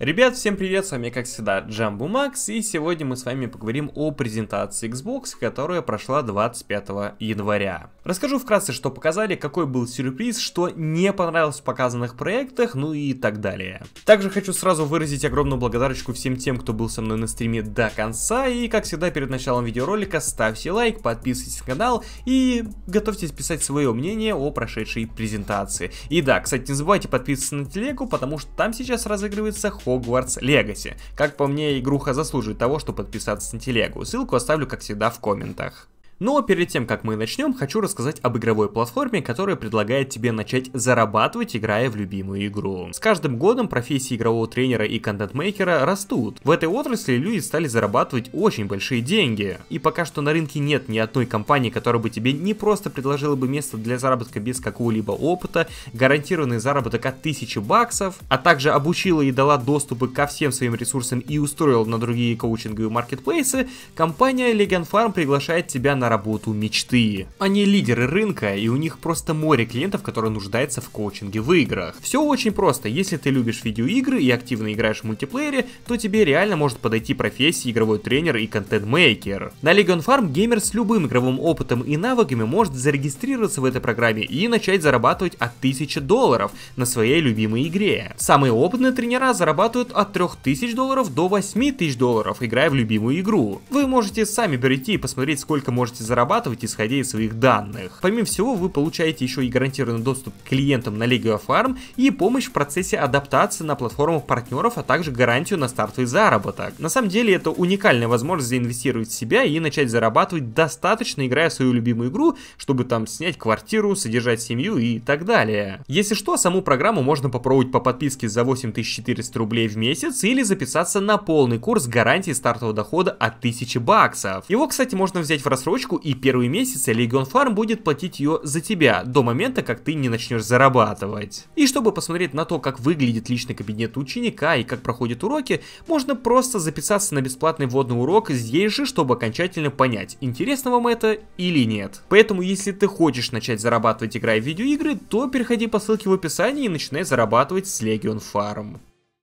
Ребят, всем привет, с вами как всегда Джамбу Макс, и сегодня мы с вами поговорим о презентации Xbox, которая прошла 25 января. Расскажу вкратце, что показали, какой был сюрприз, что не понравилось в показанных проектах, ну и так далее. Также хочу сразу выразить огромную благодарочку всем тем, кто был со мной на стриме до конца, и как всегда перед началом видеоролика ставьте лайк, подписывайтесь на канал и готовьтесь писать свое мнение о прошедшей презентации. И да, кстати, не забывайте подписываться на телегу, потому что там сейчас разыгрывается Hogwarts Legacy. Как по мне, игруха заслуживает того, чтобы подписаться на телегу. Ссылку оставлю, как всегда, в комментах. Но ну, а перед тем, как мы начнем, хочу рассказать об игровой платформе, которая предлагает тебе начать зарабатывать, играя в любимую игру. С каждым годом профессии игрового тренера и контент-мейкера растут. В этой отрасли люди стали зарабатывать очень большие деньги. И пока что на рынке нет ни одной компании, которая бы тебе не просто предложила бы место для заработка без какого-либо опыта, гарантированный заработок от 1000 баксов, а также обучила и дала доступы ко всем своим ресурсам и устроила на другие коучинговые маркетплейсы, компания Legion Farm приглашает тебя на работу мечты. Они лидеры рынка, и у них просто море клиентов, которые нуждаются в коучинге в играх. Все очень просто. Если ты любишь видеоигры и активно играешь в мультиплеере, то тебе реально может подойти профессия игровой тренер и контент-мейкер. На Legion Farm геймер с любым игровым опытом и навыками может зарегистрироваться в этой программе и начать зарабатывать от 1000 долларов на своей любимой игре. Самые опытные тренера зарабатывают от 3000 долларов до 8000 долларов, играя в любимую игру. Вы можете сами перейти и посмотреть, сколько можете можете зарабатывать, исходя из своих данных. Помимо всего, вы получаете еще и гарантированный доступ к клиентам на Lego фарм и помощь в процессе адаптации на платформах партнеров, а также гарантию на стартовый заработок. На самом деле, это уникальная возможность заинвестировать в себя и начать зарабатывать достаточно, играя в свою любимую игру, чтобы там снять квартиру, содержать семью и так далее. Если что, саму программу можно попробовать по подписке за 8400 рублей в месяц или записаться на полный курс гарантии стартового дохода от 1000 баксов. Его, кстати, можно взять в рассрочку книжку, и первые месяцы Легион Фарм будет платить ее за тебя, до момента, как ты не начнешь зарабатывать. И чтобы посмотреть на то, как выглядит личный кабинет ученика и как проходят уроки, можно просто записаться на бесплатный вводный урок здесь же, чтобы окончательно понять, интересно вам это или нет. Поэтому, если ты хочешь начать зарабатывать, играя в видеоигры, то переходи по ссылке в описании и начинай зарабатывать с Legion Farm.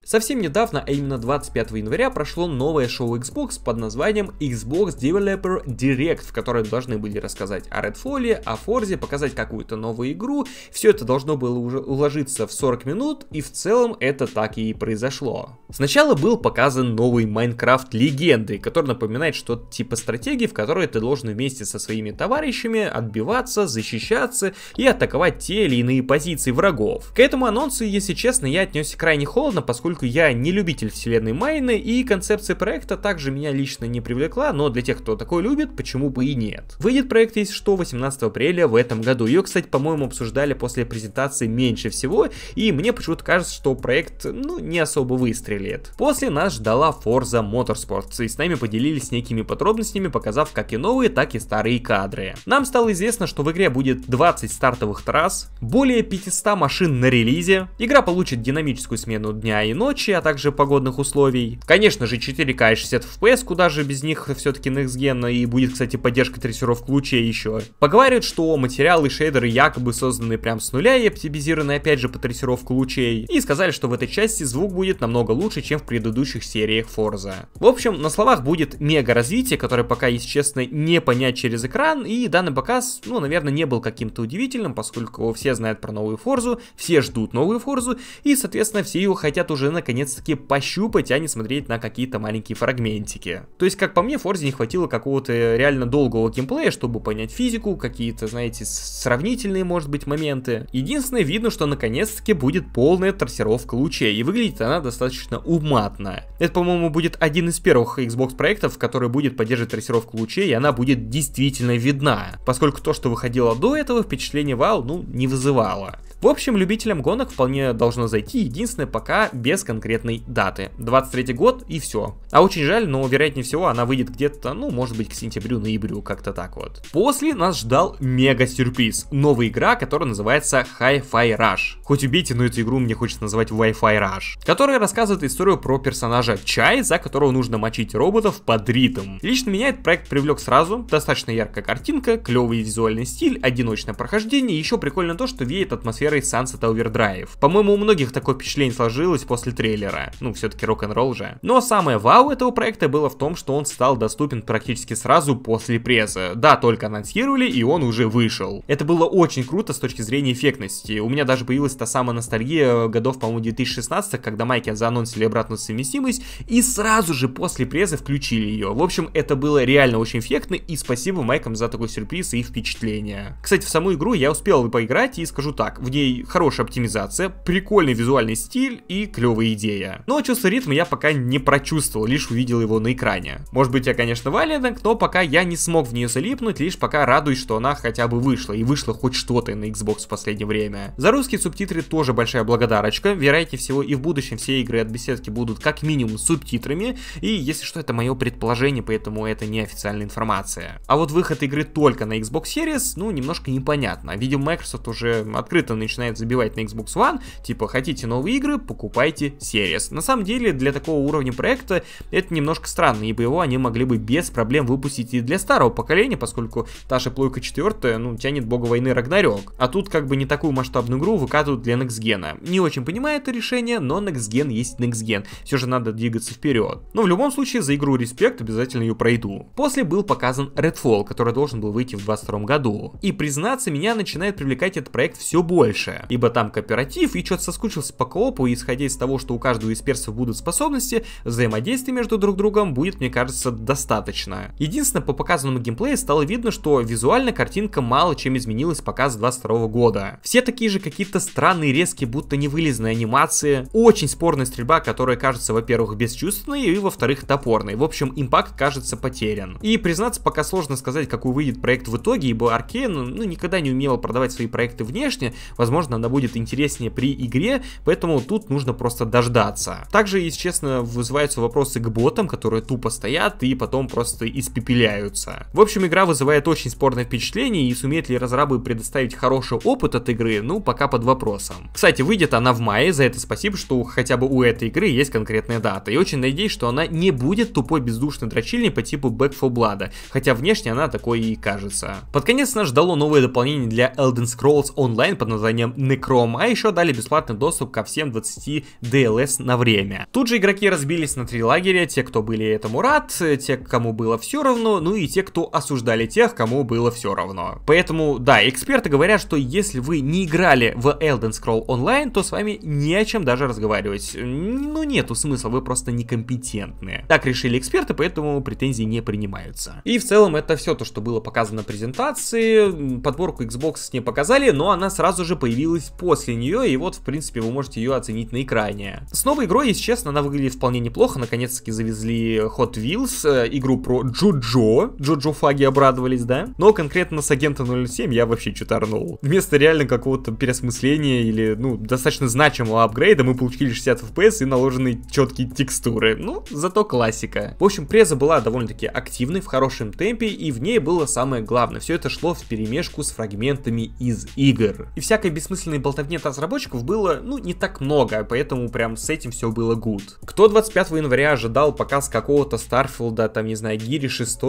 Совсем недавно, а именно 25 января, прошло новое шоу Xbox под названием Xbox Developer Direct, в котором должны были рассказать о Redfall, о Forza, показать какую-то новую игру. Все это должно было уже уложиться в 40 минут, и в целом это так и произошло. Сначала был показан новый Minecraft Легенды, который напоминает что-то типа стратегии, в которой ты должен вместе со своими товарищами отбиваться, защищаться и атаковать те или иные позиции врагов. К этому анонсу, если честно, я отнесся крайне холодно, поскольку поскольку я не любитель вселенной Майны, и концепция проекта также меня лично не привлекла, но для тех, кто такой любит, почему бы и нет. Выйдет проект, если что, 18 апреля в этом году. Ее, кстати, по-моему, обсуждали после презентации меньше всего, и мне почему-то кажется, что проект, ну, не особо выстрелит. После нас ждала Forza Motorsport, и с нами поделились некими подробностями, показав как и новые, так и старые кадры. Нам стало известно, что в игре будет 20 стартовых трасс, более 500 машин на релизе, игра получит динамическую смену дня и ночи, ночи, а также погодных условий. Конечно же, 4К и 60 FPS, куда же без них все-таки NextGen, и будет, кстати, поддержка трассировок лучей еще. Поговаривают, что материалы и шейдеры якобы созданы прям с нуля и оптимизированы опять же по трассировку лучей. И сказали, что в этой части звук будет намного лучше, чем в предыдущих сериях Forza. В общем, на словах будет мега развитие, которое пока, если честно, не понять через экран, и данный показ, ну, наверное, не был каким-то удивительным, поскольку все знают про новую Forza, все ждут новую Forza, и, соответственно, все ее хотят уже уже наконец-таки пощупать, а не смотреть на какие-то маленькие фрагментики. То есть, как по мне, Форзе не хватило какого-то реально долгого геймплея, чтобы понять физику, какие-то, знаете, сравнительные, может быть, моменты. Единственное, видно, что наконец-таки будет полная трассировка лучей, и выглядит она достаточно уматно. Это, по-моему, будет один из первых Xbox проектов, который будет поддерживать трассировку лучей, и она будет действительно видна, поскольку то, что выходило до этого, впечатление Valve, ну, не вызывало. В общем, любителям гонок вполне должно зайти, единственное, пока без конкретной даты. 23 год и все. А очень жаль, но вероятнее всего она выйдет где-то, ну, может быть, к сентябрю-ноябрю, как-то так вот. После нас ждал мега-сюрприз. Новая игра, которая называется Hi-Fi Rush. Хоть убейте, но эту игру мне хочется назвать Wi-Fi Rush. Которая рассказывает историю про персонажа Чай, за которого нужно мочить роботов под ритм. Лично меня этот проект привлек сразу. Достаточно яркая картинка, клевый визуальный стиль, одиночное прохождение. Еще прикольно то, что веет атмосфера атмосферой Sunset Overdrive. По-моему, у многих такое впечатление сложилось после трейлера. Ну, все-таки рок-н-ролл же. Но ну, а самое вау этого проекта было в том, что он стал доступен практически сразу после преза. Да, только анонсировали, и он уже вышел. Это было очень круто с точки зрения эффектности. У меня даже появилась та самая ностальгия годов, по-моему, 2016, когда майки заанонсили обратную совместимость, и сразу же после преза включили ее. В общем, это было реально очень эффектно, и спасибо майкам за такой сюрприз и впечатление. Кстати, в саму игру я успел поиграть и скажу так, в ней хорошая оптимизация, прикольный визуальный стиль и клевая идея. Но чувство ритма я пока не прочувствовал, лишь увидел его на экране. Может быть я, конечно, валенок, но пока я не смог в нее залипнуть, лишь пока радуюсь, что она хотя бы вышла, и вышло хоть что-то на Xbox в последнее время. За русские субтитры тоже большая благодарочка, вероятнее всего и в будущем все игры от беседки будут как минимум субтитрами, и если что, это мое предположение, поэтому это не официальная информация. А вот выход игры только на Xbox Series, ну, немножко непонятно. Видимо, Microsoft уже открыто на начинает забивать на Xbox One, типа, хотите новые игры, покупайте Series. На самом деле, для такого уровня проекта это немножко странно, ибо его они могли бы без проблем выпустить и для старого поколения, поскольку та же плойка 4, ну, тянет бога войны Рагнарёк. А тут как бы не такую масштабную игру выкатывают для Next Gen. Не очень понимаю это решение, но Next Gen есть Next Gen. Все же надо двигаться вперед. Но ну, в любом случае, за игру респект, обязательно ее пройду. После был показан Redfall, который должен был выйти в 22 году. И признаться, меня начинает привлекать этот проект все больше большая. Ибо там кооператив, и что-то соскучился по коопу, и исходя из того, что у каждого из персов будут способности, взаимодействие между друг другом будет, мне кажется, достаточно. Единственное, по показанному геймплею стало видно, что визуально картинка мало чем изменилась с 22 года. Все такие же какие-то странные, резкие, будто невылезные анимации, очень спорная стрельба, которая кажется, во-первых, бесчувственной, и во-вторых, топорной. В общем, импакт кажется потерян. И признаться, пока сложно сказать, какой выйдет проект в итоге, ибо Аркейн ну, никогда не умела продавать свои проекты внешне, возможно, она будет интереснее при игре, поэтому тут нужно просто дождаться. Также, если честно, вызываются вопросы к ботам, которые тупо стоят и потом просто испепеляются. В общем, игра вызывает очень спорное впечатление, и сумеет ли разрабы предоставить хороший опыт от игры, ну, пока под вопросом. Кстати, выйдет она в мае, за это спасибо, что хотя бы у этой игры есть конкретная дата, и очень надеюсь, что она не будет тупой бездушной дрочильней по типу Back 4 Blood, хотя внешне она такой и кажется. Под конец нас ждало новое дополнение для Elden Scrolls Online под названием использованием Necrom, а еще дали бесплатный доступ ко всем 20 DLS на время. Тут же игроки разбились на три лагеря, те, кто были этому рад, те, кому было все равно, ну и те, кто осуждали тех, кому было все равно. Поэтому, да, эксперты говорят, что если вы не играли в Elden Scroll Online, то с вами не о чем даже разговаривать. Ну нету смысла, вы просто некомпетентные. Так решили эксперты, поэтому претензии не принимаются. И в целом это все то, что было показано на презентации. Подборку Xbox не показали, но она сразу же появилась появилась после нее, и вот, в принципе, вы можете ее оценить на экране. С новой игрой, если честно, она выглядит вполне неплохо, наконец-таки завезли Hot Wheels, э, игру про Джоджо, Джоджо фаги обрадовались, да? Но конкретно с Агента 07 я вообще что-то орнул. Вместо реально какого-то переосмысления или, ну, достаточно значимого апгрейда мы получили 60 FPS и наложены четкие текстуры. Ну, зато классика. В общем, преза была довольно-таки активной, в хорошем темпе, и в ней было самое главное. Все это шло в перемешку с фрагментами из игр. И всякая всякой бессмысленной болтовни от разработчиков было, ну, не так много, поэтому прям с этим все было гуд. Кто 25 января ожидал показ какого-то Старфилда, там, не знаю, Гири 6,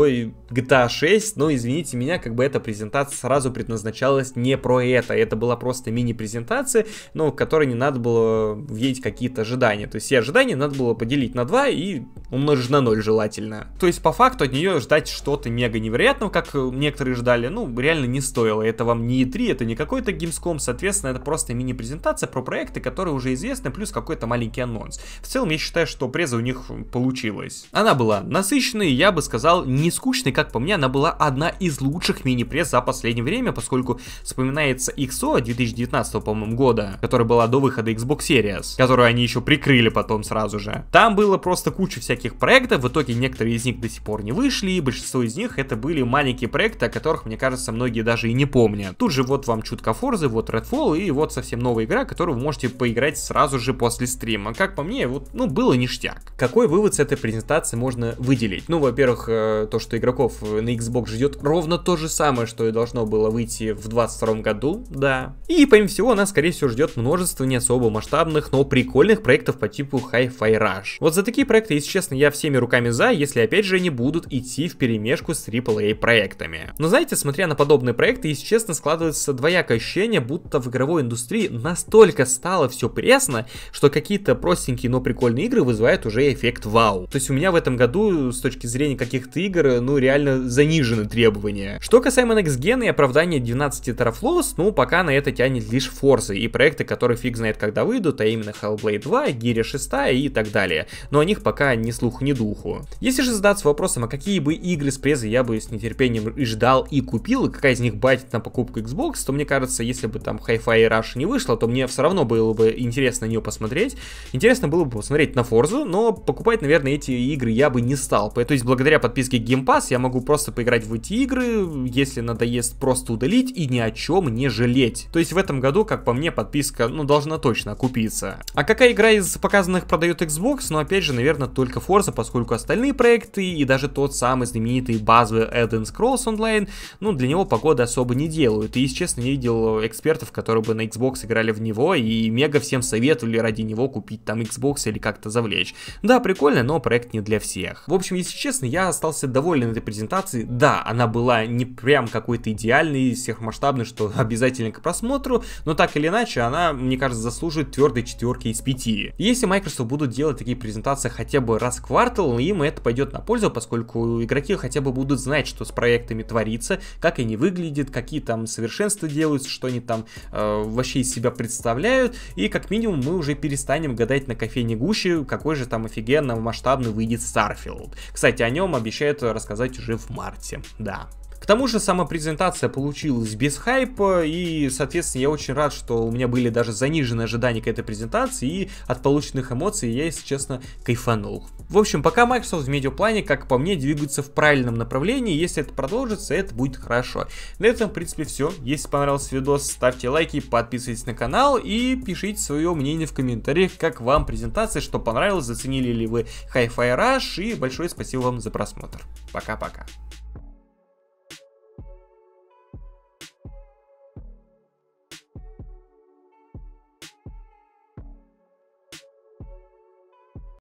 GTA 6, но, извините меня, как бы эта презентация сразу предназначалась не про это, это была просто мини-презентация, но ну, в которой не надо было въедить какие-то ожидания, то есть все ожидания надо было поделить на 2 и умножить на 0 желательно. То есть, по факту, от нее ждать что-то мега невероятного, как некоторые ждали, ну, реально не стоило, это вам не E3, это не какой-то Gamescom Соответственно, это просто мини-презентация про проекты, которые уже известны, плюс какой-то маленький анонс. В целом, я считаю, что преза у них получилась. Она была насыщенной, я бы сказал, не скучной, как по мне, она была одна из лучших мини-пресс за последнее время, поскольку вспоминается XO 2019, по-моему, года, которая была до выхода Xbox Series, которую они еще прикрыли потом сразу же. Там было просто куча всяких проектов, в итоге некоторые из них до сих пор не вышли, и большинство из них это были маленькие проекты, о которых, мне кажется, многие даже и не помнят. Тут же вот вам чутка Форзы, вот Redfall, и вот совсем новая игра, которую вы можете поиграть сразу же после стрима. Как по мне, вот, ну, было ништяк. Какой вывод с этой презентации можно выделить? Ну, во-первых, э, то, что игроков на Xbox ждет ровно то же самое, что и должно было выйти в 22 году, да. И, помимо всего, нас, скорее всего, ждет множество не особо масштабных, но прикольных проектов по типу Hi-Fi Rush. Вот за такие проекты, если честно, я всеми руками за, если, опять же, они будут идти в перемешку с AAA проектами. Но знаете, смотря на подобные проекты, если честно, складывается двоякое ощущение, будто в игровой индустрии настолько стало все пресно, что какие-то простенькие, но прикольные игры вызывают уже эффект вау. То есть у меня в этом году с точки зрения каких-то игр, ну реально занижены требования. Что касаемо Next Gen и оправдания 12 терафлос, ну пока на это тянет лишь форсы и проекты, которые фиг знает когда выйдут, а именно Hellblade 2, Гири 6 и так далее. Но о них пока ни слух, ни духу. Если же задаться вопросом, а какие бы игры с презой я бы с нетерпением и ждал и купил, и какая из них батит на покупку Xbox, то мне кажется, если бы там там Hi-Fi Rush не вышло, то мне все равно было бы интересно на нее посмотреть. Интересно было бы посмотреть на Forza, но покупать, наверное, эти игры я бы не стал. То есть благодаря подписке Game Pass я могу просто поиграть в эти игры, если надоест просто удалить и ни о чем не жалеть. То есть в этом году, как по мне, подписка, ну, должна точно купиться. А какая игра из показанных продает Xbox? Ну, опять же, наверное, только Forza, поскольку остальные проекты и даже тот самый знаменитый базовый Elden Scrolls Online, ну, для него погоды особо не делают. И, если честно, не видел экспертов, фанатов, которые бы на Xbox играли в него и мега всем советовали ради него купить там Xbox или как-то завлечь. Да, прикольно, но проект не для всех. В общем, если честно, я остался доволен этой презентацией. Да, она была не прям какой-то идеальной, сверхмасштабной, что обязательно к просмотру, но так или иначе, она, мне кажется, заслуживает твердой четверки из пяти. Если Microsoft будут делать такие презентации хотя бы раз в квартал, им это пойдет на пользу, поскольку игроки хотя бы будут знать, что с проектами творится, как они выглядят, какие там совершенства делаются, что они там э, вообще из себя представляют, и как минимум мы уже перестанем гадать на кофейне гуще, какой же там офигенно масштабный выйдет Старфилд. Кстати, о нем обещают рассказать уже в марте, да тому же сама презентация получилась без хайпа, и, соответственно, я очень рад, что у меня были даже заниженные ожидания к этой презентации, и от полученных эмоций я, если честно, кайфанул. В общем, пока Microsoft в медиаплане, как по мне, двигается в правильном направлении, если это продолжится, это будет хорошо. На этом, в принципе, все. Если понравился видос, ставьте лайки, подписывайтесь на канал и пишите свое мнение в комментариях, как вам презентация, что понравилось, заценили ли вы Hi-Fi Rush, и большое спасибо вам за просмотр. Пока-пока.